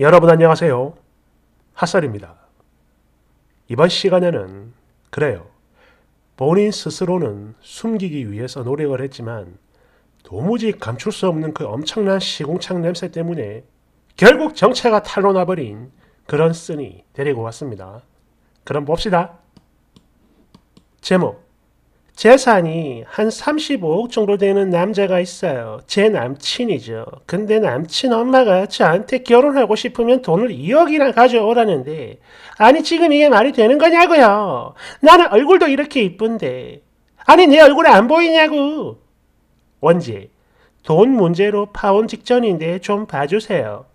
여러분 안녕하세요. 핫설입니다. 이번 시간에는 그래요. 본인 스스로는 숨기기 위해서 노력을 했지만 도무지 감출 수 없는 그 엄청난 시공창 냄새 때문에 결국 정체가 탄로나버린 그런 쓴이 데리고 왔습니다. 그럼 봅시다. 제목 재산이 한 35억 정도 되는 남자가 있어요. 제 남친이죠. 근데 남친 엄마가 저한테 결혼하고 싶으면 돈을 2억이나 가져오라는데 아니 지금 이게 말이 되는 거냐고요. 나는 얼굴도 이렇게 이쁜데 아니 내 얼굴에 안 보이냐고. 원지 돈 문제로 파혼 직전인데 좀 봐주세요.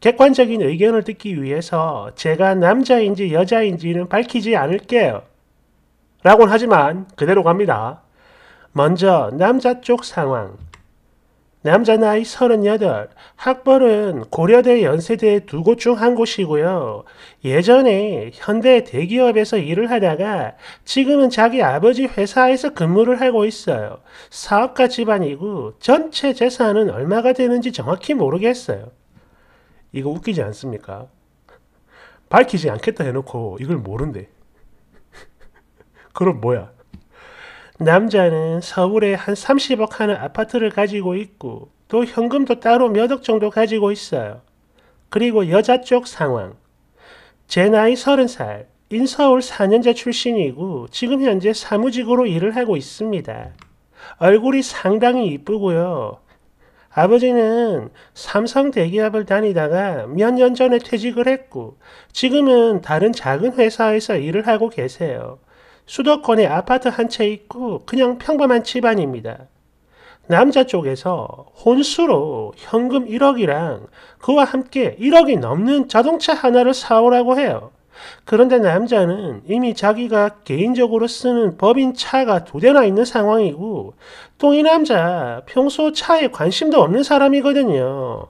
객관적인 의견을 듣기 위해서 제가 남자인지 여자인지는 밝히지 않을게요. 라고는 하지만 그대로 갑니다. 먼저 남자 쪽 상황. 남자 나이 38, 학벌은 고려대 연세대 두 곳 중 한 곳이고요. 예전에 현대 대기업에서 일을 하다가 지금은 자기 아버지 회사에서 근무를 하고 있어요. 사업가 집안이고 전체 재산은 얼마가 되는지 정확히 모르겠어요. 이거 웃기지 않습니까? 밝히지 않겠다 해놓고 이걸 모른대. 그럼 뭐야? 남자는 서울에 한 30억 하는 아파트를 가지고 있고 또 현금도 따로 몇 억 정도 가지고 있어요. 그리고 여자 쪽 상황. 제 나이 30살, 인서울 4년제 출신이고 지금 현재 사무직으로 일을 하고 있습니다. 얼굴이 상당히 이쁘고요. 아버지는 삼성 대기업을 다니다가 몇 년 전에 퇴직을 했고 지금은 다른 작은 회사에서 일을 하고 계세요. 수도권에 아파트 한 채 있고 그냥 평범한 집안입니다. 남자 쪽에서 혼수로 현금 1억이랑 그와 함께 1억이 넘는 자동차 하나를 사오라고 해요. 그런데 남자는 이미 자기가 개인적으로 쓰는 법인 차가 두 대나 있는 상황이고 또 이 남자 평소 차에 관심도 없는 사람이거든요.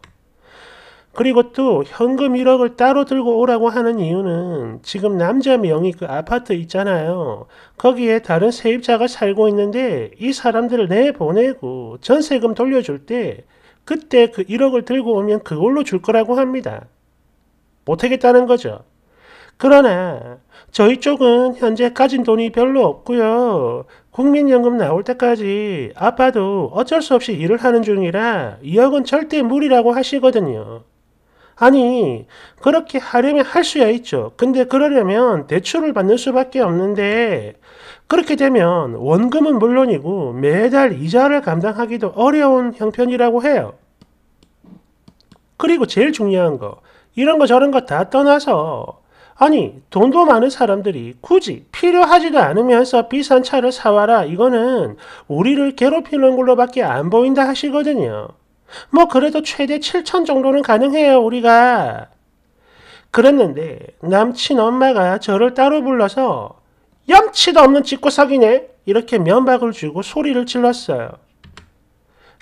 그리고 또 현금 1억을 따로 들고 오라고 하는 이유는 지금 남자 명의 그 아파트 있잖아요. 거기에 다른 세입자가 살고 있는데 이 사람들을 내보내고 전세금 돌려줄 때 그때 그 1억을 들고 오면 그걸로 줄 거라고 합니다. 못하겠다는 거죠. 그러나 저희 쪽은 현재 가진 돈이 별로 없고요. 국민연금 나올 때까지 아빠도 어쩔 수 없이 일을 하는 중이라 2억은 절대 무리라고 하시거든요. 아니 그렇게 하려면 할 수야 있죠. 근데 그러려면 대출을 받는 수밖에 없는데 그렇게 되면 원금은 물론이고 매달 이자를 감당하기도 어려운 형편이라고 해요. 그리고 제일 중요한 거 이런 거 저런 거 다 떠나서 아니 돈도 많은 사람들이 굳이 필요하지도 않으면서 비싼 차를 사와라 이거는 우리를 괴롭히는 걸로밖에 안 보인다 하시거든요. 뭐 그래도 최대 7천 정도는 가능해요 우리가. 그랬는데 남친 엄마가 저를 따로 불러서 염치도 없는 짓고 사귀네 이렇게 면박을 주고 소리를 질렀어요.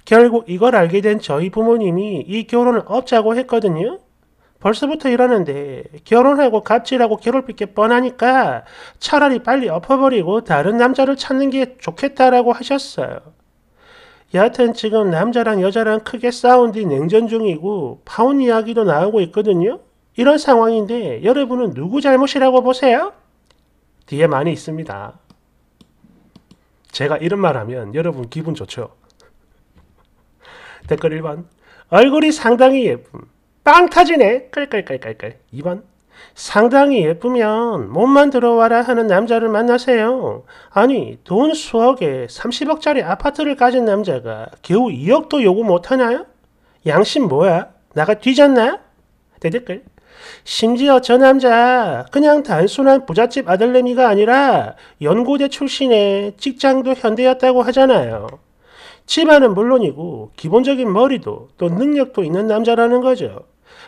결국 이걸 알게 된 저희 부모님이 이 결혼을 없자고 했거든요. 벌써부터 이러는데 결혼하고 갑질하고 괴롭힐 게 뻔하니까 차라리 빨리 엎어버리고 다른 남자를 찾는 게 좋겠다라고 하셨어요. 여하튼 지금 남자랑 여자랑 크게 싸운 뒤 냉전 중이고 파혼 이야기도 나오고 있거든요. 이런 상황인데 여러분은 누구 잘못이라고 보세요? 뒤에 많이 있습니다. 제가 이런 말 하면 여러분 기분 좋죠? 댓글 1번 얼굴이 상당히 예쁨 빵 터지네 끌끌끌끌끌 2번 상당히 예쁘면 몸만 들어와라 하는 남자를 만나세요. 아니 돈 수억에 30억짜리 아파트를 가진 남자가 겨우 2억도 요구 못하나요? 양심 뭐야? 나가 뒤졌나? 대댓글 심지어 저 남자 그냥 단순한 부잣집 아들내미가 아니라 연고대 출신의 직장도 현대였다고 하잖아요. 집안은 물론이고 기본적인 머리도 또 능력도 있는 남자라는 거죠.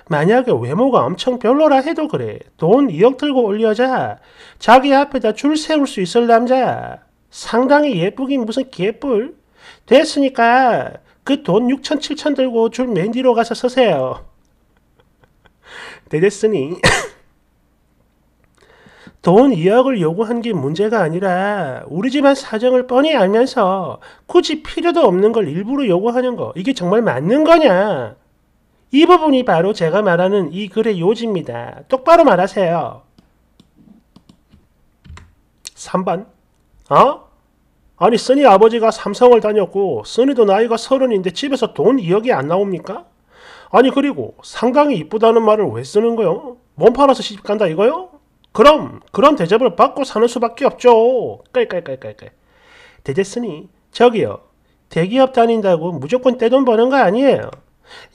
만약에 외모가 엄청 별로라 해도 그래. 돈 2억 들고 올려자. 자기 앞에다 줄 세울 수 있을 남자. 상당히 예쁘긴 무슨 개뿔. 됐으니까 그 돈 6천 7천 들고 줄 맨 뒤로 가서 서세요. 네, 됐으니 돈 2억을 요구한 게 문제가 아니라 우리 집안 사정을 뻔히 알면서 굳이 필요도 없는 걸 일부러 요구하는 거 이게 정말 맞는 거냐? 이 부분이 바로 제가 말하는 이 글의 요지입니다. 똑바로 말하세요. 3번. 어? 아니 써니 아버지가 삼성을 다녔고 써니도 나이가 서른인데 집에서 돈 2억이 안 나옵니까? 아니 그리고 상당히 이쁘다는 말을 왜 쓰는 거요? 몸 팔아서 시집 간다 이거요? 그럼 그런 대접을 받고 사는 수밖에 없죠. 깔깔깔깔깔. 대제쓰니 저기요. 대기업 다닌다고 무조건 떼돈 버는 거 아니에요.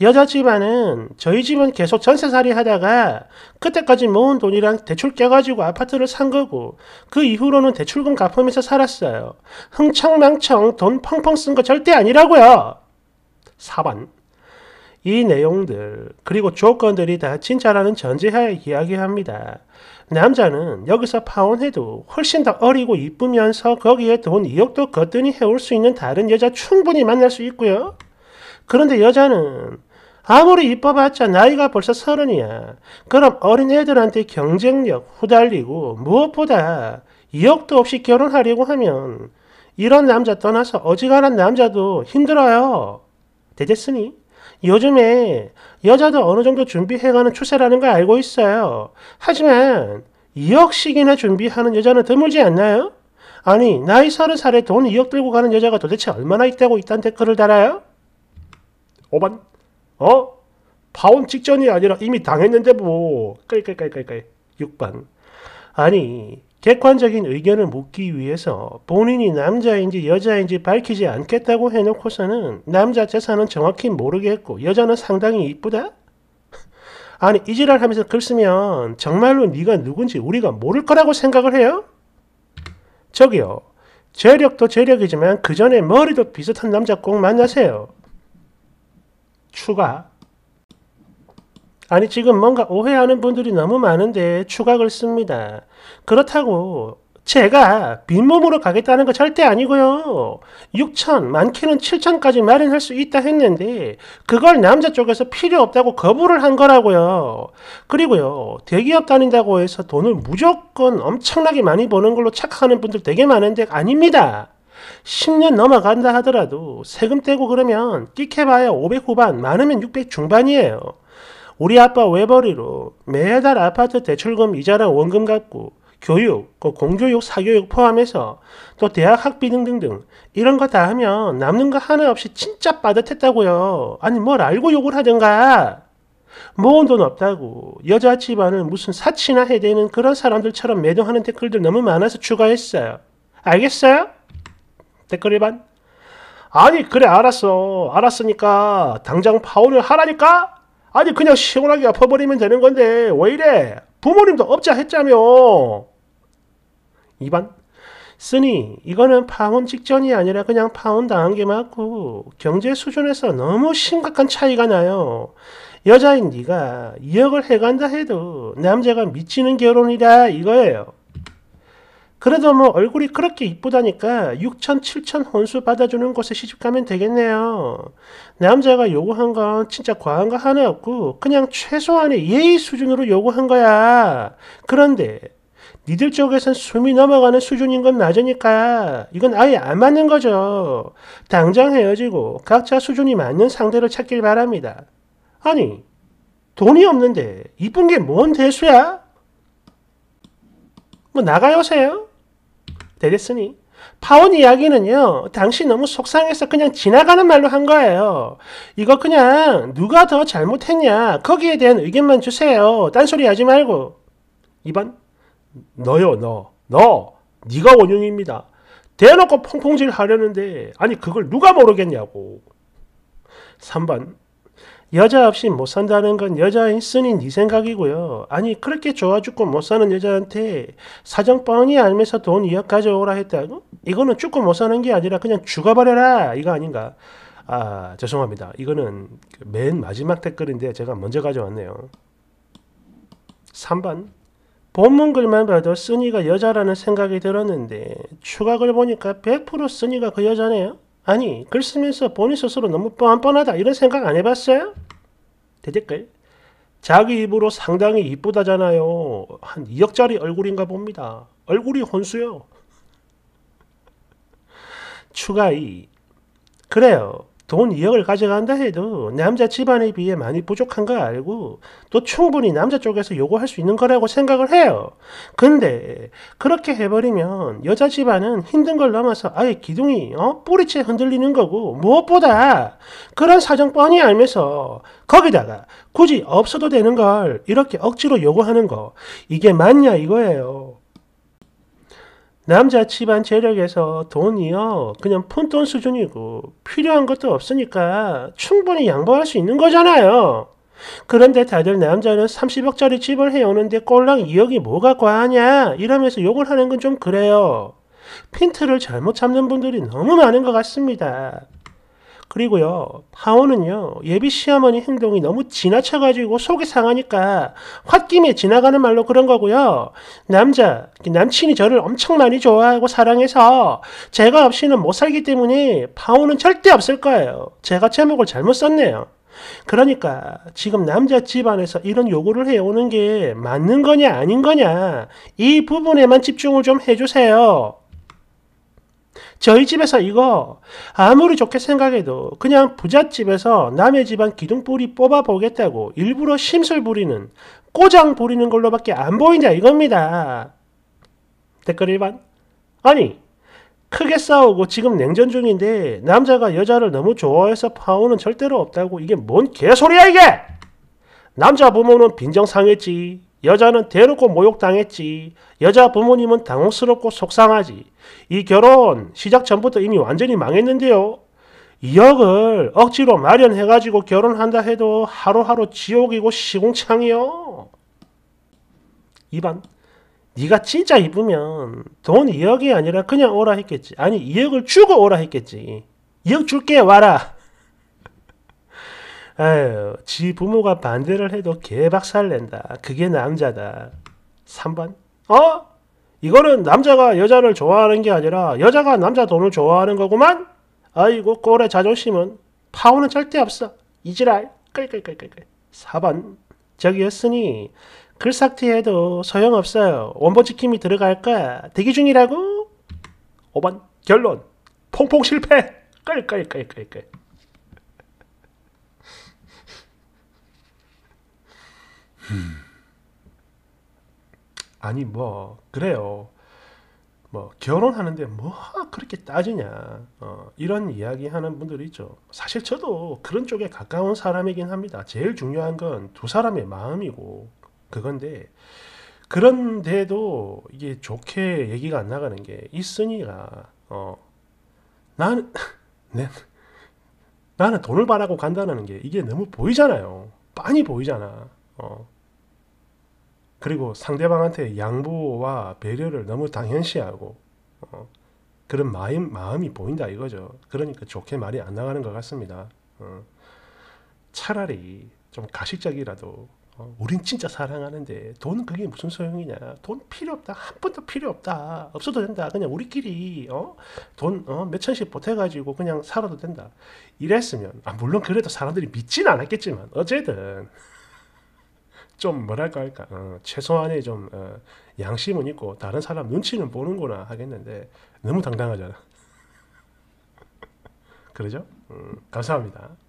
여자 집안은 저희 집은 계속 전세살이 하다가 그때까지 모은 돈이랑 대출 깨가지고 아파트를 산 거고 그 이후로는 대출금 갚으면서 살았어요. 흥청망청 돈 펑펑 쓴 거 절대 아니라고요. 4번 이 내용들 그리고 조건들이 다 진짜라는 전제하에 이야기합니다. 남자는 여기서 파혼해도 훨씬 더 어리고 이쁘면서 거기에 돈 2억도 거뜬히 해올 수 있는 다른 여자 충분히 만날 수 있고요. 그런데 여자는 아무리 이뻐봤자 나이가 벌써 서른이야. 그럼 어린애들한테 경쟁력 후달리고 무엇보다 이억도 없이 결혼하려고 하면 이런 남자 떠나서 어지간한 남자도 힘들어요. 되겠으니? 요즘에 여자도 어느 정도 준비해가는 추세라는 걸 알고 있어요. 하지만 2억씩이나 준비하는 여자는 드물지 않나요? 아니 나이 30살에 돈 2억 들고 가는 여자가 도대체 얼마나 있다고 이딴 댓글을 달아요? 5번 어? 파혼 직전이 아니라 이미 당했는데 뭐 깔깔깔깔깔 6번 아니 객관적인 의견을 묻기 위해서 본인이 남자인지 여자인지 밝히지 않겠다고 해놓고서는 남자 재산은 정확히 모르겠고 여자는 상당히 이쁘다? 아니 이지랄 하면서 글 쓰면 정말로 네가 누군지 우리가 모를 거라고 생각을 해요? 저기요 재력도 재력이지만 그 전에 머리도 비슷한 남자 꼭 만나세요 추가 아니 지금 뭔가 오해하는 분들이 너무 많은데 추각을 씁니다. 그렇다고 제가 빈몸으로 가겠다는 거 절대 아니고요. 6천, 많게는 7천까지 마련할 수 있다 했는데 그걸 남자 쪽에서 필요 없다고 거부를 한 거라고요. 그리고요. 대기업 다닌다고 해서 돈을 무조건 엄청나게 많이 버는 걸로 착각하는 분들 되게 많은데 아닙니다. 10년 넘어간다 하더라도 세금 떼고 그러면 끼켜봐야 500 후반, 많으면 600 중반이에요. 우리 아빠 외벌이로 매달 아파트 대출금 이자랑 원금 갚고 교육, 그 공교육, 사교육 포함해서 또 대학 학비 등등등 이런 거 다 하면 남는 거 하나 없이 진짜 빠듯했다고요. 아니 뭘 알고 욕을 하든가. 모은 돈 없다고 여자 집안을 무슨 사치나 해대는 그런 사람들처럼 매도하는 댓글들 너무 많아서 추가했어요. 알겠어요? 댓글 일반 아니 그래 알았어 알았으니까 당장 파혼을 하라니까 아니 그냥 시원하게 엎어버리면 되는 건데 왜 이래 부모님도 업자 했자며 2반 쓰니 이거는 파혼 직전이 아니라 그냥 파혼 당한 게 맞고 경제 수준에서 너무 심각한 차이가 나요 여자인 네가 2억을 해간다 해도 남자가 미치는 결혼이다 이거예요 그래도 뭐 얼굴이 그렇게 이쁘다니까 6천, 7천 혼수 받아주는 곳에 시집가면 되겠네요. 남자가 요구한 건 진짜 과한 거 하나 없고 그냥 최소한의 예의 수준으로 요구한 거야. 그런데 니들 쪽에선 숨이 넘어가는 수준인 건 맞으니까 이건 아예 안 맞는 거죠. 당장 헤어지고 각자 수준이 맞는 상대를 찾길 바랍니다. 아니 돈이 없는데 이쁜 게 뭔 대수야? 뭐나가요세요 되겠으니? 파혼 이야기는요, 당시 너무 속상해서 그냥 지나가는 말로 한 거예요. 이거 그냥 누가 더 잘못했냐, 거기에 대한 의견만 주세요. 딴소리 하지 말고. 2번, 너요, 너. 너. 네가 원흉입니다. 대놓고 퐁퐁질 하려는데, 아니, 그걸 누가 모르겠냐고. 3번, 여자 없이 못 산다는 건 여자 있으니 네 생각이고요. 아니 그렇게 좋아 죽고 못 사는 여자한테 사정 뻔히 알면서 돈 2억 가져오라 했다고? 이거는 죽고 못 사는 게 아니라 그냥 죽어버려라 이거 아닌가? 아 죄송합니다. 이거는 그 맨 마지막 댓글인데 제가 먼저 가져왔네요. 3번 본문 글만 봐도 쓰니가 여자라는 생각이 들었는데 추각을 보니까 100% 쓰니가 그 여자네요. 아니 글 쓰면서 본인 스스로 너무 뻔뻔하다 이런 생각 안 해봤어요? 대댓글 자기 입으로 상당히 이쁘다잖아요. 한 2억짜리 얼굴인가 봅니다. 얼굴이 혼수요. 추가 이 그래요. 돈 2억을 가져간다 해도 남자 집안에 비해 많이 부족한 거 알고 또 충분히 남자 쪽에서 요구할 수 있는 거라고 생각을 해요. 근데 그렇게 해버리면 여자 집안은 힘든 걸 넘어서 아예 기둥이 어? 뿌리채 흔들리는 거고 무엇보다 그런 사정 뻔히 알면서 거기다가 굳이 없어도 되는 걸 이렇게 억지로 요구하는 거 이게 맞냐 이거예요. 남자 집안 재력에서 돈이요. 그냥 푼돈 수준이고 필요한 것도 없으니까 충분히 양보할 수 있는 거잖아요. 그런데 다들 남자는 30억짜리 집을 해오는데 꼴랑 2억이 뭐가 과하냐 이러면서 욕을 하는 건 좀 그래요. 핀트를 잘못 잡는 분들이 너무 많은 것 같습니다. 그리고요, 하원은요, 예비 시어머니 행동이 너무 지나쳐가지고 속이 상하니까 홧김에 지나가는 말로 그런 거고요. 남자, 남친이 저를 엄청 많이 좋아하고 사랑해서 제가 없이는 못 살기 때문에 파오는 절대 없을 거예요. 제가 제목을 잘못 썼네요. 그러니까 지금 남자 집안에서 이런 요구를 해오는 게 맞는 거냐 아닌 거냐 이 부분에만 집중을 좀 해주세요. 저희 집에서 이거 아무리 좋게 생각해도 그냥 부잣집에서 남의 집안 기둥뿌리 뽑아보겠다고 일부러 심술 부리는 꼬장 부리는 걸로밖에 안보이냐 이겁니다. 댓글 1번 아니 크게 싸우고 지금 냉전 중인데 남자가 여자를 너무 좋아해서 파우는 절대로 없다고 이게 뭔 개소리야 이게! 남자 부모는 빈정상했지 여자는 대놓고 모욕당했지. 여자 부모님은 당혹스럽고 속상하지. 이 결혼 시작 전부터 이미 완전히 망했는데요. 2억을 억지로 마련해가지고 결혼한다 해도 하루하루 지옥이고 시궁창이요. 2반. 네가 진짜 이쁘면 돈 2억이 아니라 그냥 오라 했겠지. 아니 2억을 주고 오라 했겠지. 2억 줄게 와라. 아유, 지 부모가 반대를 해도 개박살 낸다. 그게 남자다. 3번. 어? 이거는 남자가 여자를 좋아하는 게 아니라 여자가 남자 돈을 좋아하는 거구만? 아이고, 꼴의 자존심은 파워는 절대 없어. 이지랄. 끌끌끌끌끌. 4번. 저기였으니 글삭티해도 소용없어요. 원본 지킴이 들어갈까? 대기 중이라고? 5번. 결론. 퐁퐁 실패. 끌끌끌끌끌. 음. 아니 뭐 그래요. 뭐 결혼하는데 뭐 그렇게 따지냐 어, 이런 이야기하는 분들이 있죠. 사실 저도 그런 쪽에 가까운 사람이긴 합니다. 제일 중요한 건 두 사람의 마음이고 그건데 그런데도 이게 좋게 얘기가 안 나가는 게 있으니가 어, 나는 내, 나는 돈을 바라고 간다는 게 이게 너무 보이잖아요. 빤히 보이잖아. 어. 그리고 상대방한테 양보와 배려를 너무 당연시하고 어, 그런 마음, 마음이 보인다 이거죠. 그러니까 좋게 말이 안 나가는 것 같습니다. 어, 차라리 좀 가식적이라도 어, 우린 진짜 사랑하는데 돈 그게 무슨 소용이냐 돈 필요 없다 한 번도 필요 없다 없어도 된다 그냥 우리끼리 어? 돈 어? 몇천씩 보태가지고 그냥 살아도 된다 이랬으면 아 물론 그래도 사람들이 믿진 않았겠지만 어쨌든 좀 뭐랄까 할까 어, 최소한의 좀 어, 양심은 있고 다른 사람 눈치는 보는구나 하겠는데 너무 당당하잖아 그러죠? 음, 감사합니다